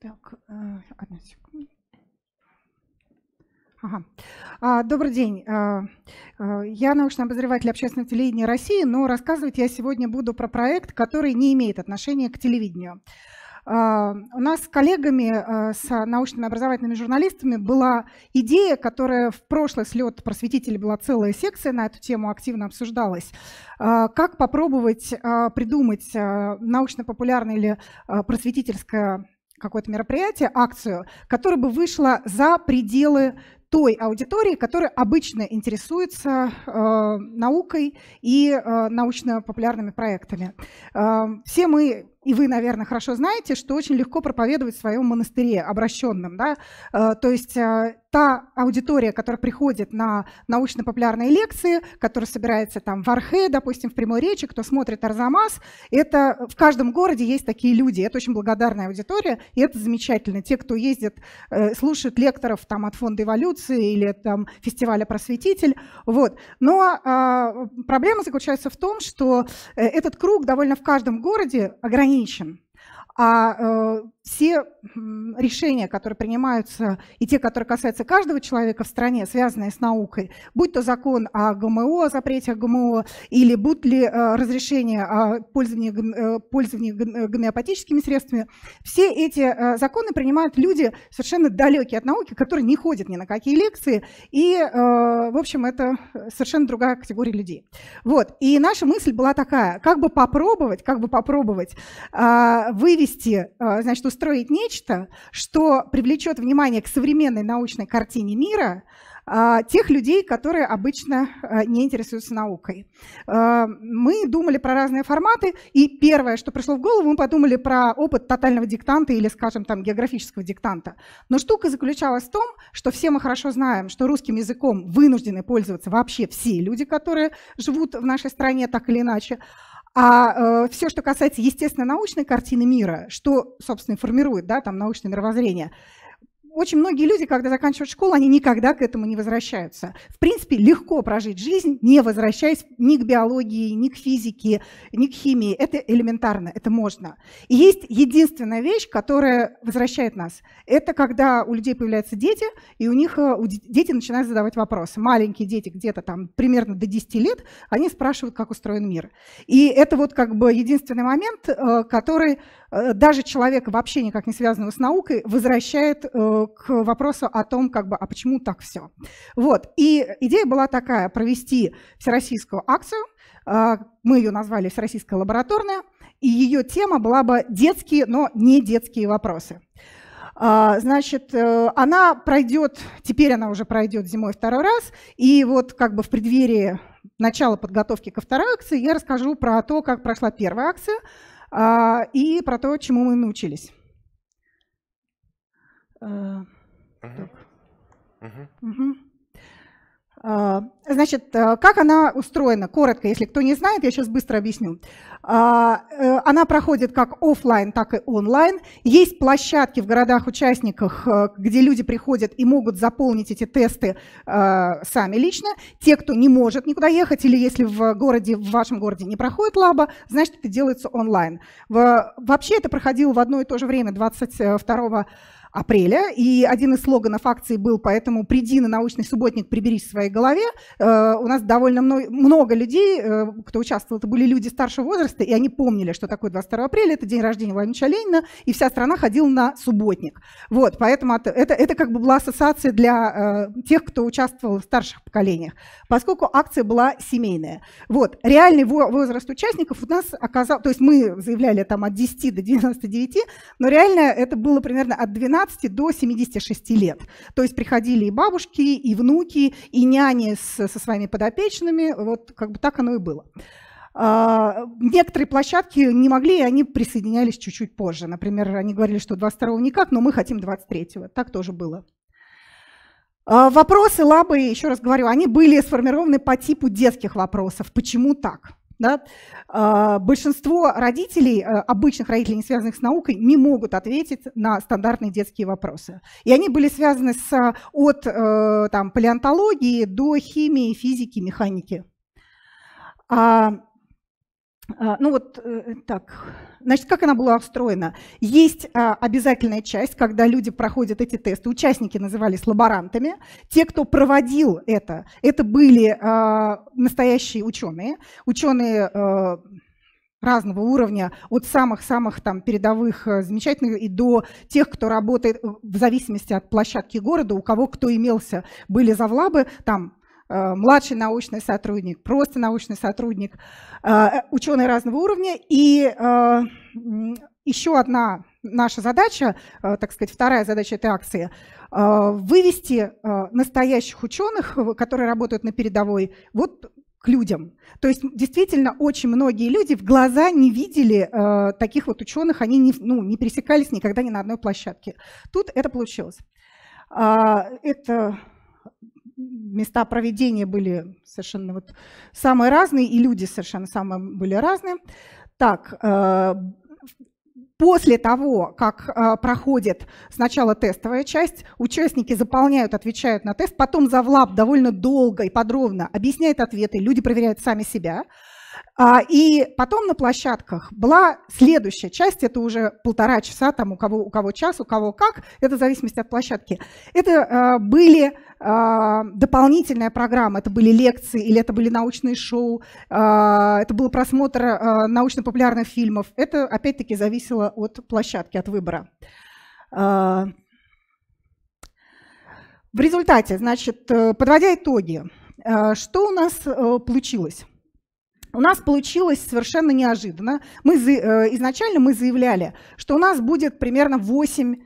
Так, э, одна секунда. Ага. А, добрый день. А, а, я научный обозреватель общественного телевидения России, но рассказывать я сегодня буду про проект, который не имеет отношения к телевидению. У нас с коллегами, э, с научными образовательными журналистами была идея, которая в прошлый слет просветителей была целая секция на эту тему, активно обсуждалась. Как попробовать придумать научно-популярное или просветительское какое-то мероприятие, акцию, которая бы вышла за пределы той аудитории, которая обычно интересуется э, наукой и э, научно-популярными проектами. Э, все мы и вы, наверное, хорошо знаете, что очень легко проповедовать в своем монастыре обращенным, Да? Э, то есть э, та аудитория, которая приходит на научно-популярные лекции, которая собирается там в Архе, допустим, в прямой речи, кто смотрит Арзамас, это в каждом городе есть такие люди. Это очень благодарная аудитория, и это замечательно. Те, кто ездит, э, слушает лекторов там, от Фонда эволюции или там, фестиваля «Просветитель». Вот. Но ну, а, а, проблема заключается в том, что этот круг довольно в каждом городе ограничен женщин а э, все решения, которые принимаются, и те, которые касаются каждого человека в стране, связанные с наукой, будь то закон о ГМО, о запрете ГМО, или будут ли э, разрешения о пользовании, э, пользовании э, гомеопатическими средствами, все эти э, законы принимают люди совершенно далекие от науки, которые не ходят ни на какие лекции, и, э, в общем, это совершенно другая категория людей. Вот. И наша мысль была такая, как бы попробовать, как бы попробовать э, вывести вывести, э, значит, устроить нечто, что привлечет внимание к современной научной картине мира э, тех людей, которые обычно э, не интересуются наукой. Мы думали про разные форматы, и первое, что пришло в голову, мы подумали про опыт тотального диктанта или, скажем, там, географического диктанта. Но штука заключалась в том, что все мы хорошо знаем, что русским языком вынуждены пользоваться вообще все люди, которые живут в нашей стране так или иначе. А э, все, что касается естественно-научной картины мира, что, собственно, формирует да, там, научное мировоззрение, очень многие люди, когда заканчивают школу, они никогда к этому не возвращаются. В принципе, легко прожить жизнь, не возвращаясь ни к биологии, ни к физике, ни к химии. Это элементарно, это можно. И есть единственная вещь, которая возвращает нас. Это когда у людей появляются дети, и у них э, дети начинают задавать вопросы. Маленькие дети где-то там примерно до 10 лет, они спрашивают, как устроен мир. И это вот как бы единственный момент, э, который э, даже человека вообще никак не связанного с наукой возвращает к вопросу о том, как бы, а почему так все. Вот. И идея была такая, провести всероссийскую акцию, а, мы ее назвали «Всероссийская лабораторная», и ее тема была бы «Детские, но не детские вопросы». А, значит, э, она пройдет, теперь она уже пройдет зимой второй раз, и вот как бы в преддверии начала подготовки ко второй акции я расскажу про то, как прошла первая акция а, и про то, чему мы научились. Э, а, значит, э, как она устроена? Коротко, если кто не знает, я сейчас быстро объясню. А, э, она проходит как офлайн, так и онлайн. Есть площадки в городах-участниках, где люди приходят и могут заполнить эти тесты сами лично. Те, кто не может никуда ехать, или если в городе, в вашем городе не проходит лаба, значит, это делается онлайн. Вообще это проходило в одно и то же время, 22 апреля, и один из слоганов акции был «Поэтому приди на научный субботник, приберись в своей голове». Э, у нас довольно много людей, э, кто участвовал, это были люди старшего возраста, и они помнили, что такое 22 апреля, это день рождения Владимира Ленина, и вся страна ходила на субботник. Вот, поэтому это, это как бы была ассоциация для э, тех, кто участвовал в старших поколениях, поскольку акция была семейная. Вот, реальный возраст участников у нас оказался, то есть мы заявляли там от 10 до 99, но реально это было примерно от 12 18 до 76 лет. То есть приходили и бабушки, и внуки, и няни с, со своими подопечными. Вот как бы так оно и было. А, некоторые площадки не могли, и они присоединялись чуть-чуть позже. Например, они говорили, что 22-го никак, но мы хотим 23-го. Так тоже было. А, вопросы лабы, еще раз говорю, они были сформированы по типу детских вопросов. Почему так? Да? А, большинство родителей, э, обычных родителей, не связанных с наукой, не могут ответить на стандартные детские вопросы. И они были связаны с, э, от э, там, палеонтологии до химии, физики, механики. А, а, ну вот э, э, так, значит, как она была устроена? Есть а, обязательная часть, когда люди проходят эти тесты. Участники назывались лаборантами. Те, кто проводил это, это были а, настоящие ученые, ученые разного уровня, от самых-самых там передовых э, замечательных и до тех, кто работает в зависимости от площадки города, у кого кто имелся, были завлабы, там Э, младший научный сотрудник, просто научный сотрудник, э, ученые разного уровня. И э, еще одна наша задача, так сказать, вторая задача этой акции, вывести настоящих ученых, которые работают на передовой, вот к людям. То есть действительно очень многие люди в глаза не видели э, таких вот ученых, они не, ну, не пересекались никогда ни на одной площадке. Тут это получилось. Э, это места проведения были совершенно вот самые разные, и люди совершенно самые были разные. Так, э, после того, как э, проходит сначала тестовая часть, участники заполняют, отвечают на тест, потом завлаб довольно долго и подробно объясняет ответы, люди проверяют сами себя – а, и потом на площадках была следующая часть, это уже полтора часа, там у кого, у кого час, у кого как, это в зависимости от площадки. Это а, были а, дополнительная программа, это были лекции или это были научные шоу, это был просмотр научно-популярных фильмов. Это опять-таки зависело от площадки, от выбора. В результате, значит, э, подводя итоги, э, что у нас э, получилось? у нас получилось совершенно неожиданно. Мы, э, изначально мы заявляли, что у нас будет примерно 8 э,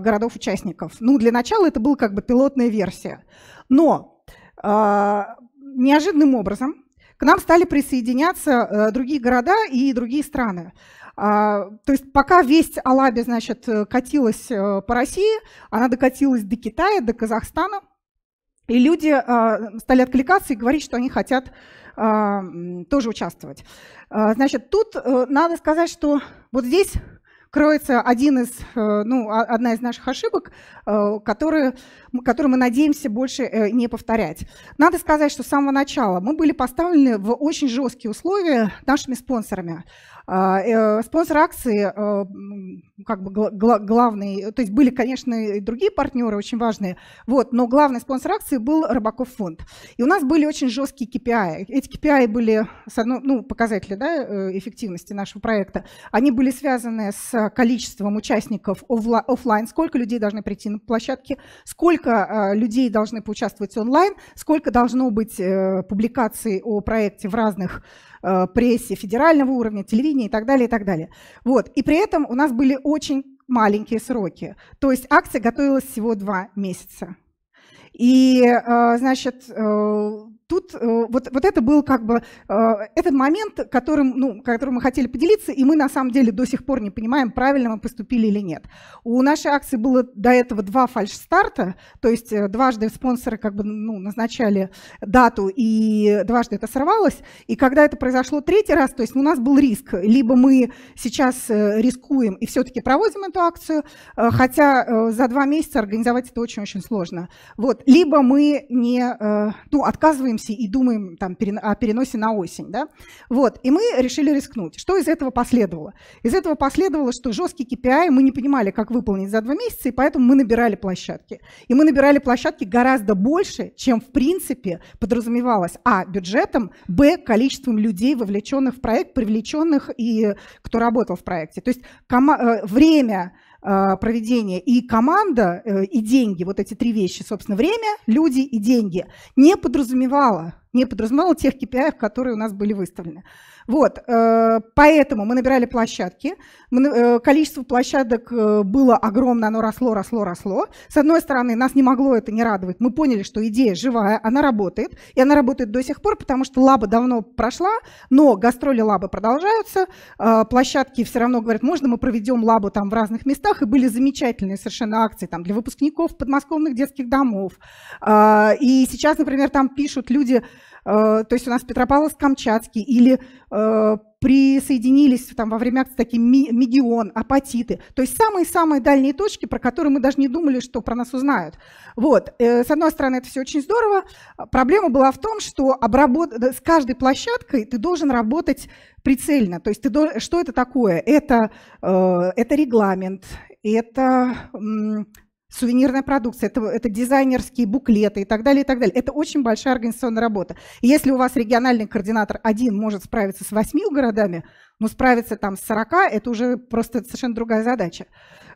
городов-участников. Ну, для начала это была как бы пилотная версия. Но э, неожиданным образом к нам стали присоединяться другие города и другие страны. А, то есть пока весть о Лабе, значит, катилась по России, она докатилась до Китая, до Казахстана, и люди стали откликаться и говорить, что они хотят а, тоже участвовать. А, значит, тут э, надо сказать, что вот здесь кроется один из, э, ну, а, одна из наших ошибок, э, которые, которые мы надеемся больше э, не повторять. Надо сказать, что с самого начала мы были поставлены в очень жесткие условия нашими спонсорами. А, спонсор акции, как бы главный, то есть были, конечно, и другие партнеры очень важные, вот, но главный спонсор акции был Рыбаков фонд. И у нас были очень жесткие KPI. Эти KPI были, ну, показатели да, эффективности нашего проекта, они были связаны с количеством участников офлайн, сколько людей должны прийти на площадки, сколько э, людей должны поучаствовать онлайн, сколько должно быть э, публикаций о проекте в разных э, прессе федерального уровня, телевидения и так далее, и так далее. Вот. И при этом у нас были очень маленькие сроки. То есть акция готовилась всего два месяца. И, значит, тут э, вот, вот это был как бы э, этот момент, которым, ну, которым мы хотели поделиться, и мы на самом деле до сих пор не понимаем, правильно мы поступили или нет. У нашей акции было до этого два фальш-старта, то есть э, дважды спонсоры как бы ну, назначали дату, и дважды это сорвалось. И когда это произошло третий раз, то есть у нас был риск, либо мы сейчас рискуем и все-таки проводим эту акцию, хотя за два месяца организовать это очень-очень сложно. Вот. Либо мы не, ну, отказываем готовимся и думаем там, о переносе на осень. Да? Вот. И мы решили рискнуть. Что из этого последовало? Из этого последовало, что жесткий KPI мы не понимали, как выполнить за два месяца, и поэтому мы набирали площадки. И мы набирали площадки гораздо больше, чем в принципе подразумевалось а. бюджетом, б. количеством людей, вовлеченных в проект, привлеченных и кто работал в проекте. То есть э, время а, проведение и команда, э, и деньги, вот эти три вещи, собственно, время, люди и деньги, не подразумевала, не подразумевала тех KPI, которые у нас были выставлены. Вот, э, поэтому мы набирали площадки, э, количество площадок э, было огромное, оно росло, росло, росло. С одной стороны, нас не могло это не радовать, мы поняли, что идея живая, она работает, и она работает до сих пор, потому что лаба давно прошла, но гастроли лабы продолжаются, площадки все равно говорят, можно мы проведем лабу там в разных местах, и были замечательные совершенно акции там для выпускников подмосковных детских домов. И сейчас, например, там пишут люди, Э, то есть у нас Петропавловск-Камчатский, или э, присоединились там во время акции такие Мегион, Апатиты, то есть самые-самые дальние точки, про которые мы даже не думали, что про нас узнают. Вот, э, с одной стороны, это все очень здорово. Проблема была в том, что обработ... с каждой площадкой ты должен работать прицельно. То есть ты должен... что это такое? Это, это регламент, это сувенирная продукция, это, это дизайнерские буклеты и так далее, и так далее. Это очень большая организационная работа. И если у вас региональный координатор один может справиться с восьми городами, но ну, справиться там с 40 – это уже просто совершенно другая задача.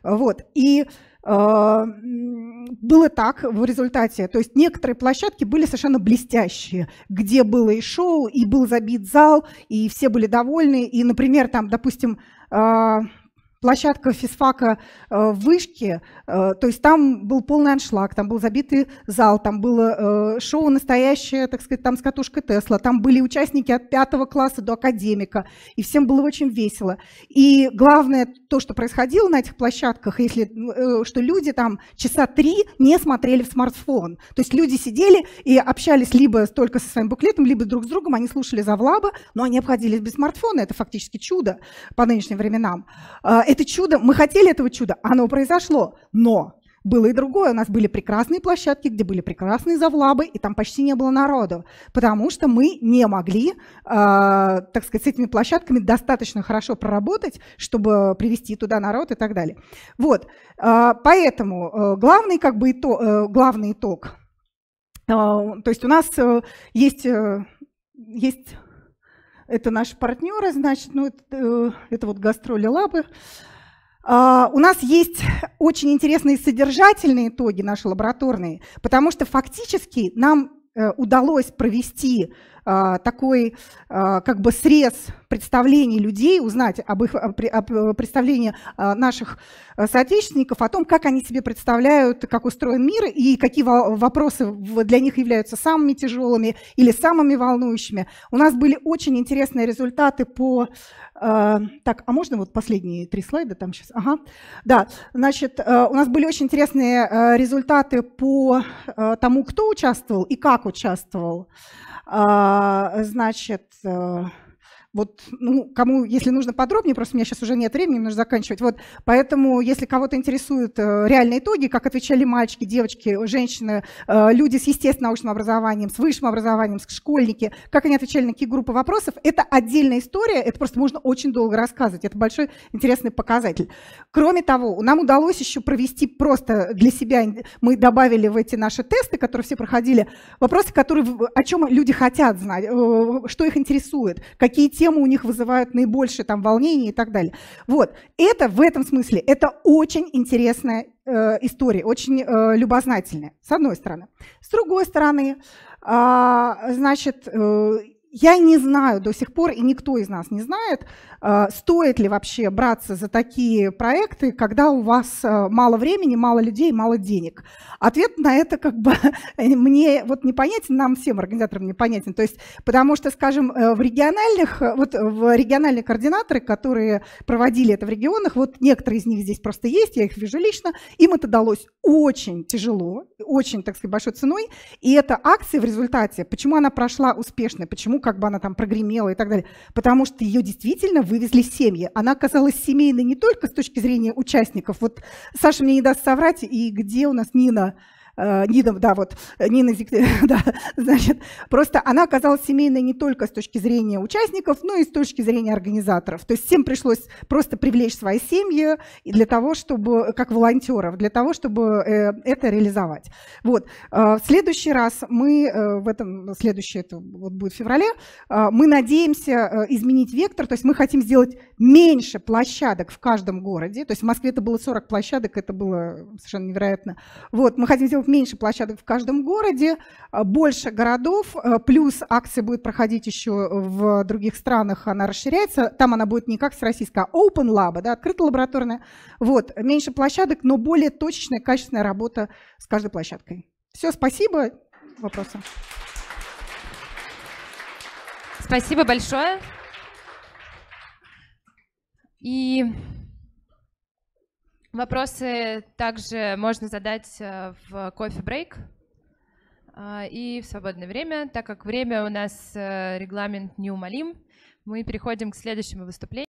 Вот. И э, было так в результате. То есть некоторые площадки были совершенно блестящие, где было и шоу, и был забит зал, и все были довольны. И, например, там, допустим, э, площадка физфака э, в вышке, э, то есть там был полный аншлаг, там был забитый зал, там было э, шоу настоящее, так сказать, там с катушкой Тесла, там были участники от пятого класса до академика, и всем было очень весело. И главное то, что происходило на этих площадках, если, что люди там часа три не смотрели в смартфон. То есть люди сидели и общались либо только со своим буклетом, либо друг с другом, они слушали завлаба, но они обходились без смартфона, это фактически чудо по нынешним временам это чудо, мы хотели этого чуда, а оно произошло, но было и другое. У нас были прекрасные площадки, где были прекрасные завлабы, и там почти не было народу, потому что мы не могли, э, так сказать, с этими площадками достаточно хорошо проработать, чтобы привести туда народ и так далее. Вот, э, поэтому э, главный как бы итог, э, главный итог. Э, то есть у нас э, есть, э, есть это наши партнеры, значит, ну, это, э, это вот гастроли лабы. А, у нас есть очень интересные содержательные итоги наши лабораторные, потому что фактически нам э, удалось провести а, такой а, как бы срез представлений людей, узнать об их а, э, представлении наших э, соотечественников, о том, как они себе представляют, как устроен мир и какие вопросы для них являются самыми тяжелыми или самыми волнующими. У нас были очень интересные результаты по... Так, а можно вот последние три слайда там сейчас? Ага. Да, значит, э, у нас были очень интересные результаты по тому, кто участвовал и как участвовал. А, значит, э, вот, ну, кому, если нужно подробнее, просто у меня сейчас уже нет времени, нужно заканчивать. Вот, поэтому, если кого-то интересуют э, реальные итоги, как отвечали мальчики, девочки, женщины, э, люди с естественным научным образованием, с высшим образованием, с школьники, как они отвечали на какие группы вопросов, это отдельная история, это просто можно очень долго рассказывать, это большой интересный показатель. Кроме того, нам удалось еще провести просто для себя, мы добавили в эти наши тесты, которые все проходили, вопросы, которые, о чем люди хотят знать, э, что их интересует, какие темы у них вызывают наибольшее там волнение и так далее. Вот, это в этом смысле, это очень интересная э, история, очень э, любознательная, с одной стороны. С другой стороны, э, значит, э, я не знаю до сих пор, и никто из нас не знает, э, стоит ли вообще браться за такие проекты, когда у вас э, мало времени, мало людей, мало денег. Ответ на это как бы мне вот непонятен, нам всем организаторам непонятен. То есть, потому что, скажем, э, в региональных, вот в региональные координаторы, которые проводили это в регионах, вот некоторые из них здесь просто есть, я их вижу лично, им это далось очень тяжело, очень, так сказать, большой ценой. И эта акция в результате, почему она прошла успешно, почему как бы она там прогремела и так далее, потому что ее действительно вывезли семьи. Она оказалась семейной не только с точки зрения участников. Вот Саша мне не даст соврать, и где у нас Нина? Э, Нина, да, вот, э, Нина Зик, да, значит, просто она оказалась семейной не только с точки зрения участников, но и с точки зрения организаторов. То есть всем пришлось просто привлечь свои семьи для того, чтобы, как волонтеров, для того, чтобы э, это реализовать. Вот. В следующий раз мы, в этом следующее, это вот будет в феврале, мы надеемся изменить вектор, то есть мы хотим сделать меньше площадок в каждом городе, то есть в Москве это было 40 площадок, это было совершенно невероятно. Вот, мы хотим сделать меньше площадок в каждом городе, э, больше городов, э, плюс акция будет проходить еще в других странах, она расширяется. Там она будет не как с российской, а Open Lab, да, открытая лабораторная. Вот, меньше площадок, но более точечная, качественная работа с каждой площадкой. Все, спасибо. Вопросы? Спасибо большое. И Вопросы также можно задать э, в кофе-брейк э, и в свободное время. Так как время у нас э, регламент неумолим, мы переходим к следующему выступлению.